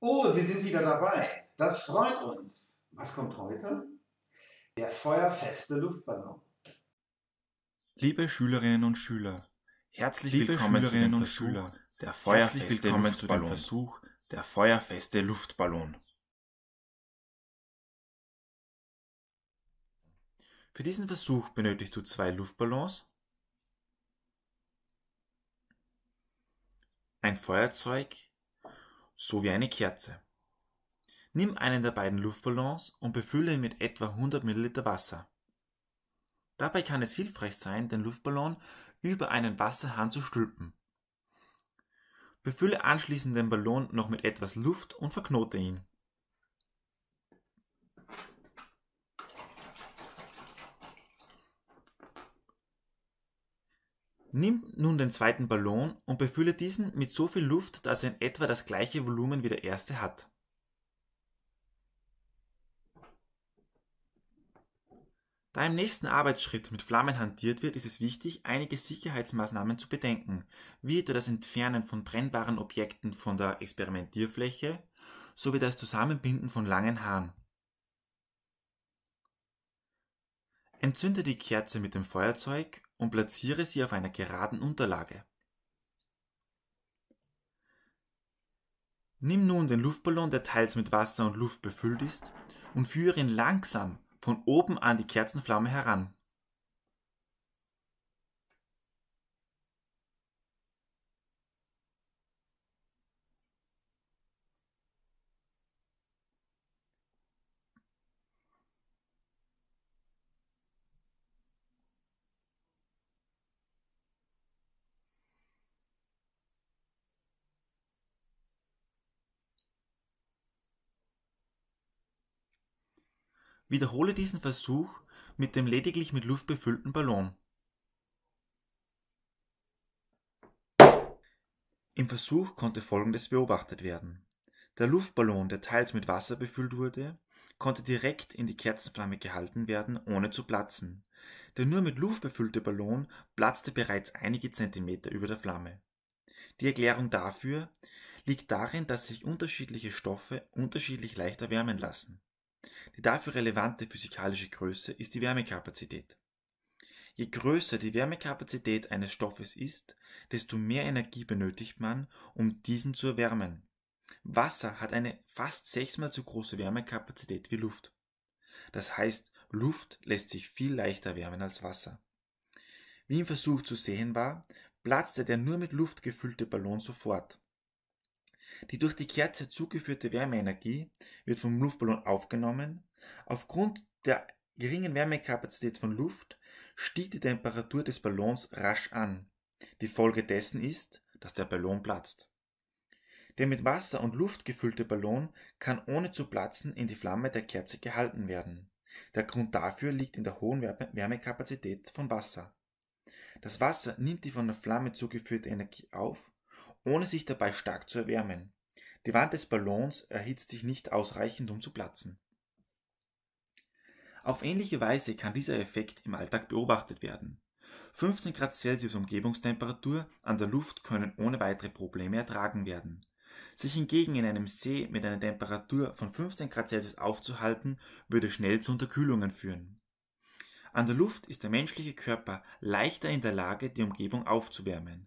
Oh, Sie sind wieder dabei. Das freut uns. Was kommt heute? Der feuerfeste Luftballon. Liebe Schülerinnen und Schüler, herzlich Liebe willkommen Schülerinnen zu dem Versuch, Schüler, der feuerfeste Luftballon. Versuch, der feuerfeste Luftballon. Für diesen Versuch benötigst du zwei Luftballons, ein Feuerzeug, so wie eine Kerze. Nimm einen der beiden Luftballons und befülle ihn mit etwa 100 ml Wasser. Dabei kann es hilfreich sein, den Luftballon über einen Wasserhahn zu stülpen. Befülle anschließend den Ballon noch mit etwas Luft und verknote ihn. Nimm nun den zweiten Ballon und befülle diesen mit so viel Luft, dass er in etwa das gleiche Volumen wie der erste hat. Da im nächsten Arbeitsschritt mit Flammen hantiert wird, ist es wichtig, einige Sicherheitsmaßnahmen zu bedenken, wie etwa das Entfernen von brennbaren Objekten von der Experimentierfläche sowie das Zusammenbinden von langen Haaren. Entzünde die Kerze mit dem Feuerzeug und platziere sie auf einer geraden Unterlage. Nimm nun den Luftballon, der teils mit Wasser und Luft befüllt ist, und führe ihn langsam von oben an die Kerzenflamme heran. Wiederhole diesen Versuch mit dem lediglich mit Luft befüllten Ballon. Im Versuch konnte Folgendes beobachtet werden. Der Luftballon, der teils mit Wasser befüllt wurde, konnte direkt in die Kerzenflamme gehalten werden, ohne zu platzen. Der nur mit Luft befüllte Ballon platzte bereits einige Zentimeter über der Flamme. Die Erklärung dafür liegt darin, dass sich unterschiedliche Stoffe unterschiedlich leicht erwärmen lassen die dafür relevante physikalische Größe ist die Wärmekapazität. Je größer die Wärmekapazität eines Stoffes ist, desto mehr Energie benötigt man, um diesen zu erwärmen. Wasser hat eine fast sechsmal so große Wärmekapazität wie Luft. Das heißt, Luft lässt sich viel leichter wärmen als Wasser. Wie im Versuch zu sehen war, platzte der nur mit Luft gefüllte Ballon sofort. Die durch die Kerze zugeführte Wärmeenergie wird vom Luftballon aufgenommen. Aufgrund der geringen Wärmekapazität von Luft stieg die Temperatur des Ballons rasch an. Die Folge dessen ist, dass der Ballon platzt. Der mit Wasser und Luft gefüllte Ballon kann ohne zu platzen in die Flamme der Kerze gehalten werden. Der Grund dafür liegt in der hohen Wärmekapazität von Wasser. Das Wasser nimmt die von der Flamme zugeführte Energie auf ohne sich dabei stark zu erwärmen. Die Wand des Ballons erhitzt sich nicht ausreichend, um zu platzen. Auf ähnliche Weise kann dieser Effekt im Alltag beobachtet werden. 15 Grad Celsius Umgebungstemperatur an der Luft können ohne weitere Probleme ertragen werden. Sich hingegen in einem See mit einer Temperatur von 15 Grad Celsius aufzuhalten, würde schnell zu Unterkühlungen führen. An der Luft ist der menschliche Körper leichter in der Lage, die Umgebung aufzuwärmen.